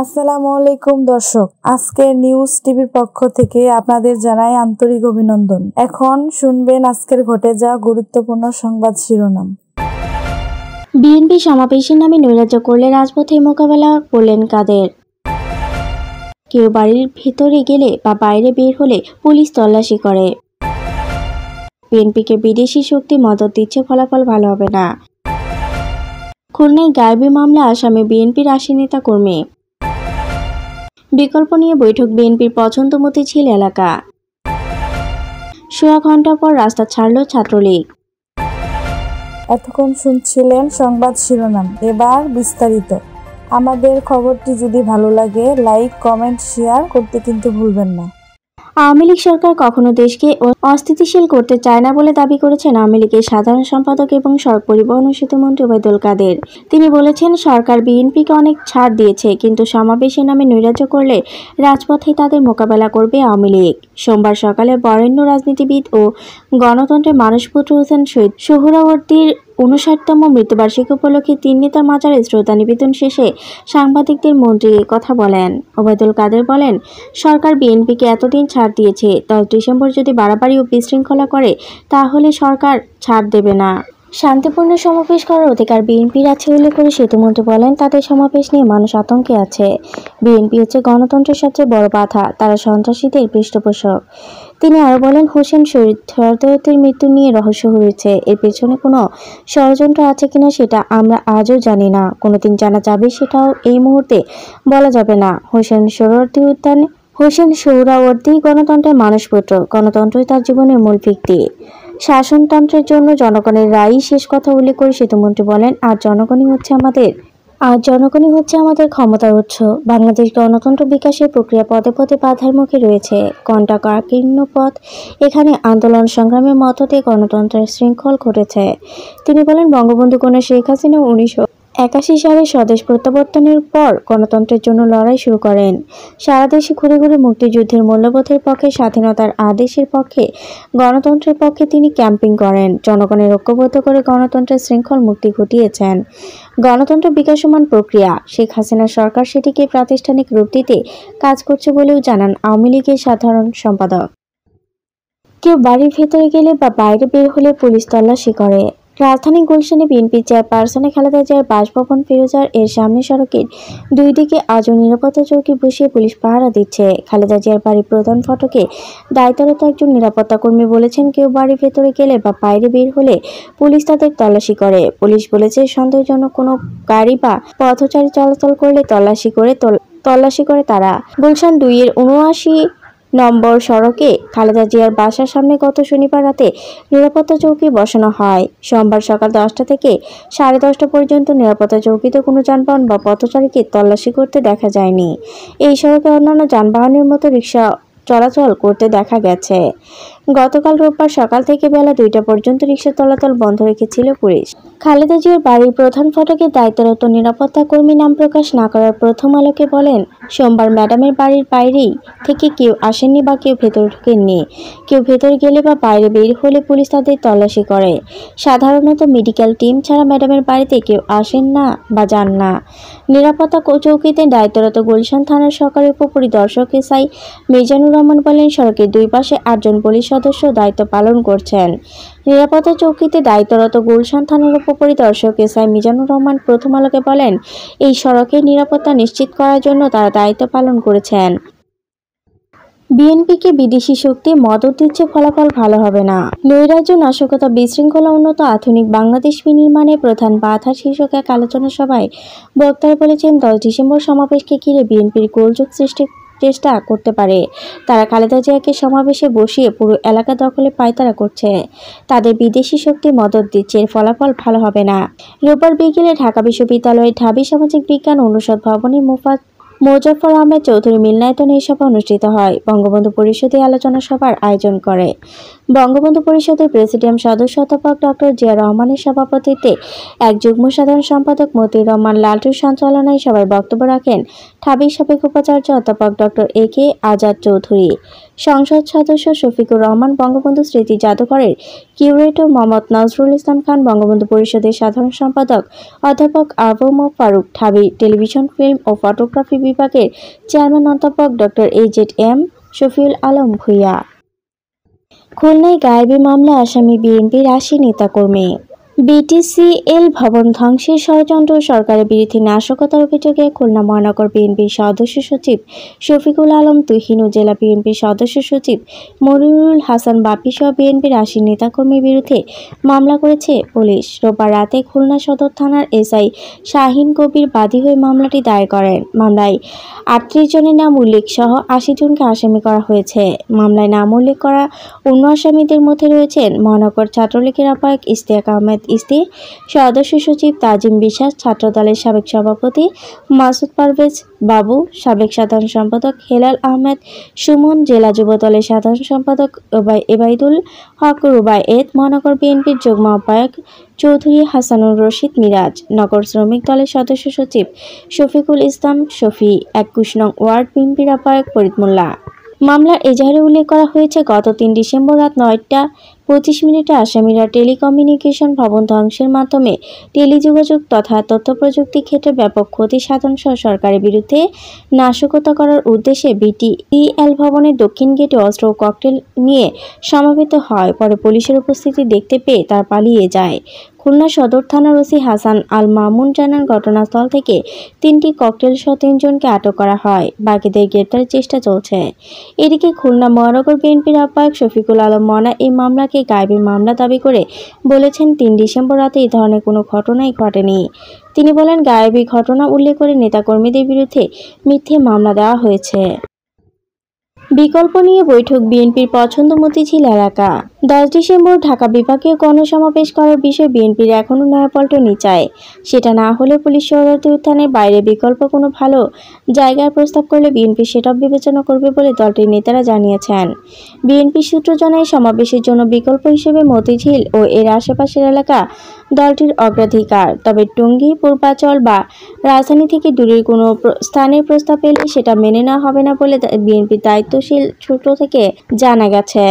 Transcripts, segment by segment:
আসসালামু আলাইকুম দর্শক আজকের নিউজ টিভির পক্ষ থেকে আপনাদের জানাই আন্তরিক অভিনন্দন এখন শুনবেন আজকের ঘটে যাওয়া গুরুত্বপূর্ণ সংবাদ শিরোনাম বিএনপি সমাবেশের নামে নৈরাজ্য করলে রাজপথে মোকাবেলা করলেন কাদের কেউ বাড়ির ভেতরে গেলে বা বাইরে বের হলে পুলিশ তল্লাশি করে বিএনপিকে বিদেশি শক্তি মদত দিচ্ছে ফলাফল ভালো হবে না খুলনায় গায়বী মামলা আসামে বিএনপির আশি নেতা কর্মী বিকল্প নিয়ে বৈঠক বিএনপির পছন্দ মতে ছিল এলাকা সোয়া ঘন্টা পর রাস্তা ছাড়ল ছাত্রলীগ এতক্ষণ শুনছিলেন সংবাদ শিরোনাম এবার বিস্তারিত আমাদের খবরটি যদি ভালো লাগে লাইক কমেন্ট শেয়ার করতে কিন্তু ভুলবেন না আওয়ামী লীগ সরকার কখনো দেশকে অস্থিতিশীল করতে চায় না বলে দাবি করেছেন আওয়ামী লীগের সাধারণ সম্পাদক এবং সড়ক পরিবহন ও সেতুমন্ত্রী ওবায়দুল কাদের তিনি বলেছেন সরকার বিএনপিকে অনেক ছাড় দিয়েছে কিন্তু সমাবেশের নামে নৈরাজ্য করলে রাজপথে তাদের মোকাবেলা করবে আওয়ামী লীগ সোমবার সকালে বরেণ্য রাজনীতিবিদ ও গণতন্ত্রের মানুষপুত্র হোসেন শহীদ সোহরাবর্তীর উনষাটতম মৃত্যুবার্ষিকী উপলক্ষে তিন নেতার মাজারে শ্রোতা নিবেদন শেষে সাংবাদিকদের মন্ত্রী কথা বলেন ওবায়দুল কাদের বলেন সরকার বিএনপিকে এতদিন ছাড় দিয়েছে দশ ডিসেম্বর যদি বাড়াবাড়ি ও বিশৃঙ্খলা করে তাহলে সরকার ছাড় দেবে না শান্তিপূর্ণ সমাবেশ করার অধিকার বিএনপির আছে উল্লেখ করে সেতুমন্ত্রী বলেন তাদের সমাবেশ নিয়ে মানুষ আতঙ্কে আছে বিএনপি হচ্ছে গণতন্ত্রের সবচেয়ে বড় বাধা তারা সন্ত্রাসীদের পৃষ্ঠপোষক তিনি আরও বলেন হোসেন শহীদ মৃত্যু নিয়ে রহস্য হয়েছে এর পেছনে কোনো ষড়যন্ত্র আছে কিনা সেটা আমরা আজও জানি না কোনোদিন জানা যাবে সেটাও এই মুহূর্তে বলা যাবে না হোসেন সরদায়তী উদ্যানে হোসেন সৌরাবর্তী গণতন্ত্রের মানুষপুত্র গণতন্ত্রই তার জীবনের মূল ভিত্তি শাসনতন্ত্রের জন্য জনগণের রায়ই শেষ কথা উল্লেখ করে সেতুমন্ত্রী বলেন আর জনগণই হচ্ছে আমাদের আর জনগণই হচ্ছে আমাদের ক্ষমতার উৎস বাংলাদেশ গণতন্ত্র বিকাশের প্রক্রিয়া পদে পদে বাধার মুখে রয়েছে কণ্টাক আকীর্ণ পথ এখানে আন্দোলন সংগ্রামের মত গণতন্ত্রের শৃঙ্খল ঘটেছে তিনি বলেন বঙ্গবন্ধু কন্যা শেখ হাসিনা উনিশশো একাশি সালে স্বদেশ প্রত্যাবর্তনের পর গণতন্ত্রের জন্য লড়াই শুরু করেন সারা দেশে ঘুরে ঘুরে মুক্তিযুদ্ধের মূল্যবোধের পক্ষে স্বাধীনতার আদেশের পক্ষে গণতন্ত্রের পক্ষে তিনি ক্যাম্পিং করেন জনগণের ঐক্যবদ্ধ করে গণতন্ত্রের শৃঙ্খল মুক্তি ঘটিয়েছেন গণতন্ত্র বিকাশমান প্রক্রিয়া শেখ হাসিনা সরকার সেটিকে প্রাতিষ্ঠানিক রূপ দিতে কাজ করছে বলেও জানান আওয়ামী লীগের সাধারণ সম্পাদক কেউ বাড়ির ভেতরে গেলে বা বাইরে বের হলে পুলিশ তল্লাশি করে রাজধানী গুলশানে বিএনপি চেয়ারপারসনে খালেদা জিয়ার বাসভবন ফিরোজার এর সামনে সড়কের দুই দিকে আজও নিরাপত্তা চৌকি বসিয়ে পুলিশ পাহারা দিচ্ছে খালেদা জিয়ার বাড়ির প্রধান ফটকে দায়িত্বরত একজন নিরাপত্তা কর্মী বলেছেন কেউ বাড়ির ভেতরে গেলে বা বাইরে বের হলে পুলিশ তাদের তল্লাশি করে পুলিশ বলেছে সন্দেহজনক কোনো গাড়ি বা পথচারী চলাচল করলে তল্লাশি করে তল্লাশি করে তারা গুলশান দুইয়ের উনআশি নম্বর সড়কে খালেদা জিয়ার বাসার সামনে গত শনিবার রাতে নিরাপত্তা চৌকি বসানো হয় সোমবার সকাল দশটা থেকে সাড়ে দশটা পর্যন্ত নিরাপত্তা চৌকিতে কোনো যানবাহন বা পথচারীকে তল্লাশি করতে দেখা যায়নি এই সড়কে অন্যান্য যানবাহনের মতো রিক্সা চলাচল করতে দেখা গেছে গতকাল রোববার সকাল থেকে বেলা দুইটা পর্যন্ত রিক্সা চলাচল বন্ধ রেখেছিল পুলিশ খালেদা জিয়ার বাড়ির প্রধান ফটকে দায়িত্বরত নিরাপত্তা কর্মী নাম প্রকাশ না করার প্রথম আলোকে বলেন সোমবার ম্যাডামের বাড়ির বাইরেই থেকে কেউ আসেননি বা কেউ ভেতরে ঢুকেননি কেউ ভেতরে গেলে বা বাইরে বের হলে পুলিশ তাদের তল্লাশি করে সাধারণত মেডিকেল টিম ছাড়া ম্যাডামের বাড়িতে কেউ আসেন না বা যান না নিরাপত্তা চৌকিতে দায়িত্বরত গুলশান থানার সরকারের উপপরিদর্শক এসআই মিজানুর রহমান বলেন সড়কের দুই পাশে আটজন পুলিশ সদস্য দায়িত্ব পালন করছেন নিরাপত্তা চৌকিতে দায়িত্বরত গুলশান থানার উপপরিদর্শক এস আই মিজানুর রহমান প্রথম আলোকে বলেন এই সড়কের নিরাপত্তা নিশ্চিত করার জন্য তারা দায়িত্ব পালন করেছেন বিএনপিকে বিদেশি শক্তি মদত দিচ্ছে ফলাফল ভালো হবে না নৈরাজ্য নাশকতা বিশৃঙ্খলা উন্নত আধুনিক বাংলাদেশ বিনির্মাণে প্রধান বাধা শীর্ষক এক আলোচনা সভায় বক্তারা বলেছেন দশ ডিসেম্বর সমাবেশকে ঘিরে বিএনপির গোলযোগ সৃষ্টি চেষ্টা করতে পারে তারা খালেদা জিয়াকে সমাবেশে বসিয়ে পুরো এলাকা দখলে পায়তারা করছে তাদের বিদেশি শক্তি মদত দিচ্ছে এর ফলাফল ভালো হবে না রোববার বিকেলে ঢাকা বিশ্ববিদ্যালয়ের ঢাবি সামাজিক বিজ্ঞান অনুষদ ভবনে মোফাত মোজাফর আহমেদ চৌধুরী মিলনায়তনে এই সভা অনুষ্ঠিত হয় বঙ্গবন্ধু পরিষদে আলোচনা সভার আয়োজন করে বঙ্গবন্ধু পরিষদের প্রেসিডিয়াম সদস্য অধ্যাপক ডক্টর জিয়া রহমানের সভাপতিত্বে এক যুগ্ম সাধারণ সম্পাদক মতিউর রহমান লালটুর সঞ্চালনায় সভায় বক্তব্য রাখেন ঢাবির সাবেক উপাচার্য অধ্যাপক doctor A K Azad Chowdhury সংসদ সদস্য শফিকুর রহমান বঙ্গবন্ধু স্মৃতি জাদুঘরের কিউরেটর মোহাম্মদ নজরুল ইসলাম খান বঙ্গবন্ধু পরিষদের সাধারণ সম্পাদক অধ্যাপক আবম ফারুক ঢাবি টেলিভিশন ফিল্ম ও ফটোগ্রাফি বিভাগের চেয়ারম্যান অধ্যাপক doctor A Z M Shafiul Alam Bhuiyan খুলনায় গায়েবী মামলা আসামি বিএনপির আশি নেতাকর্মী বিটিসিএল ভবন ধ্বংসের ষড়যন্ত্র সরকারের বিরুদ্ধে নাশকতার অভিযোগে খুলনা মহানগর বিএনপির সদস্য সচিব শফিকুল আলম তুহিন ও জেলা বিএনপির সদস্য সচিব মনিরুল হাসান সহ বিএনপির আশি নেতাকর্মীর বিরুদ্ধে মামলা করেছে পুলিশ রোববার রাতে খুলনা সদর থানার এসআই শাহিন কবির বাদী হয়ে মামলাটি দায়ের করেন মামলায় আটত্রিশ জনের নাম উল্লেখ সহ আশি জনকে আসামি করা হয়েছে মামলায় নাম উল্লেখ করা অন্য আসামিদের মধ্যে রয়েছেন মহানগর ছাত্রলীগের আহ্বায়ক ইস্তিয়াক আহমেদ স্ত্রী সদস্য সচিব তাজিম বিশ্বাস ছাত্রদলের সাবেক সভাপতি মাসুদ পারভেজ বাবু সাবেক সাধারণ সম্পাদক হেলাল আহমেদ সুমন জেলা যুবদলের সাধারণ সম্পাদক রুবাই এবাইদুল হক রুবায়েত মহানগর বিএনপির যুগ্ম আহ্বায়ক চৌধুরী হাসানুর রশিদ মিরাজ নগর শ্রমিক দলের সদস্য সচিব শফিকুল ইসলাম শফি একুশ নং ওয়ার্ড বিএনপির আহ্বায়ক ফরিদ মামলার এজাহারে উল্লেখ করা হয়েছে গত তিন ডিসেম্বর রাত নয়টা পঁচিশ মিনিটে আসামিরা টেলিকমিউনিকেশন ভবন ধ্বংসের মাধ্যমে টেলিযোগাযোগ তথা প্রযুক্তি ক্ষেত্রে ব্যাপক ক্ষতি সাধন সহ সরকারের বিরুদ্ধে নাশকতা করার উদ্দেশ্যে ইএল ভবনের দক্ষিণ গেটে অস্ত্র ও ককটেল নিয়ে সমাবেত হয় পরে পুলিশের উপস্থিতি দেখতে পেয়ে তার পালিয়ে যায় খুলনা সদর থানার ওসি হাসান আল মামুন জানান ঘটনাস্থল থেকে তিনটি ককটেল সহ তিনজনকে আটক করা হয় বাকিদের গ্রেপ্তারের চেষ্টা চলছে এদিকে খুলনা মহানগর বিএনপির আহ্বায়ক শফিকুল আলম মনা এই মামলাকে গায়েবী মামলা দাবি করে বলেছেন তিন ডিসেম্বর রাতে এই ধরনের কোনো ঘটনাই ঘটেনি তিনি বলেন গায়েবী ঘটনা উল্লেখ করে নেতাকর্মীদের বিরুদ্ধে মিথ্যে মামলা দেওয়া হয়েছে বিকল্প নিয়ে বৈঠক বিএনপির পছন্দমতি ছিল এলাকা দশ ডিসেম্বর ঢাকা বিভাগে গণসমাবেশ করার বিষয়ে বিএনপির এখনও নয়াপল্টনই চায় সেটা না হলে পুলিশ শরণার্থী উত্থানের বাইরে বিকল্প কোনো ভালো জায়গার প্রস্তাব করলে বিএনপি সেটা বিবেচনা করবে বলে দলটির নেতারা জানিয়েছেন বিএনপি সূত্র জানায় সমাবেশের জন্য বিকল্প হিসেবে মতিঝিল ও এর আশেপাশের এলাকা দলটির অগ্রাধিকার তবে টঙ্গী পূর্বাচল বা রাজধানী থেকে দূরের কোনো স্থানের প্রস্তাব এলে সেটা মেনে নেওয়া হবে না বলে বিএনপির দায়িত্বশীল সূত্র থেকে জানা গেছে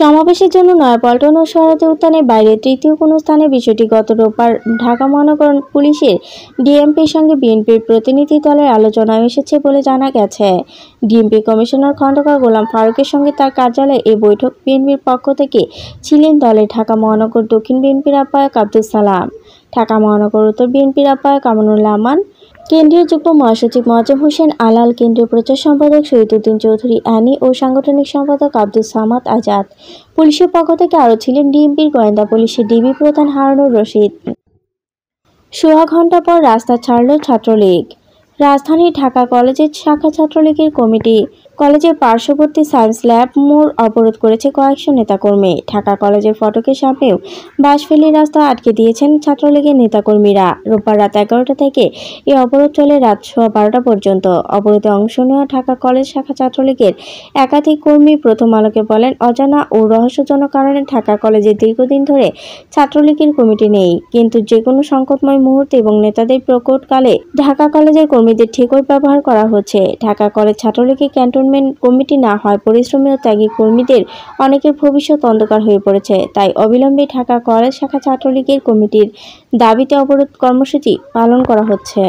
সমাবেশের জন্য নয়াপল্টন ও সরাতে উদ্যানের বাইরে তৃতীয় কোনো স্থানে বিষয়টি গত রোববার ঢাকা মহানগর পুলিশের ডিএমপির সঙ্গে বিএনপির প্রতিনিধি দলের আলোচনায় এসেছে বলে জানা গেছে ডিএমপি কমিশনার খন্দকার গোলাম ফারুকের সঙ্গে তার কার্যালয়ে এই বৈঠক বিএনপির পক্ষ থেকে ছিলেন দলের ঢাকা মহানগর দক্ষিণ বিএনপির আহ্বায়ক আব্দুল সালাম ঢাকা মহানগর উত্তর বিএনপির আহ্বায়ক কামরুল আমান কেন্দ্রীয় যুগ্ম মহাসচিব মাজম হোসেন আলাল কেন্দ্রীয় প্রচার সম্পাদক শহীদুদ্দিন চৌধুরী অ্যানি ও সাংগঠনিক সম্পাদক আব্দুল সামাদ আজাদ পুলিশের পক্ষ থেকে আরও ছিলেন ডিএমপির গোয়েন্দা পুলিশের ডিবি প্রধান হারানুর রশিদ সোয়া ঘন্টা পর রাস্তা ছাড়ল ছাত্রলীগ রাজধানী ঢাকা কলেজের শাখা ছাত্রলীগের কমিটি কলেজের পার্শ্ববর্তী সায়েন্স ল্যাব মোড় অবরোধ করেছে কয়েকশো নেতাকর্মী ঢাকা কলেজের ফটকের সামনেও বাসফেলি রাস্তা আটকে দিয়েছেন ছাত্রলীগের নেতাকর্মীরা রোববার রাত এগারোটা থেকে এই অবরোধ চলে রাত সোয়া বারোটা পর্যন্ত অবরোধে অংশ নেওয়া ঢাকা কলেজ শাখা ছাত্রলীগের একাধিক কর্মী প্রথম আলোকে বলেন অজানা ও রহস্যজনক কারণে ঢাকা কলেজে দীর্ঘদিন ধরে ছাত্রলীগের কমিটি নেই কিন্তু যে কোনো সংকটময় মুহূর্তে এবং নেতাদের প্রকটকালে ঢাকা কলেজের কর্মীদের ঠিকই ব্যবহার করা হচ্ছে ঢাকা কলেজ ছাত্রলীগের ক্যান্টনমেন্ট ক্যান্টনমেন্ট কমিটি না হয় পরিশ্রমী ও ত্যাগী কর্মীদের অনেকের ভবিষ্যৎ অন্ধকার হয়ে পড়েছে তাই অবিলম্বে ঢাকা কলেজ শাখা ছাত্রলীগের কমিটির দাবিতে অবরোধ কর্মসূচি পালন করা হচ্ছে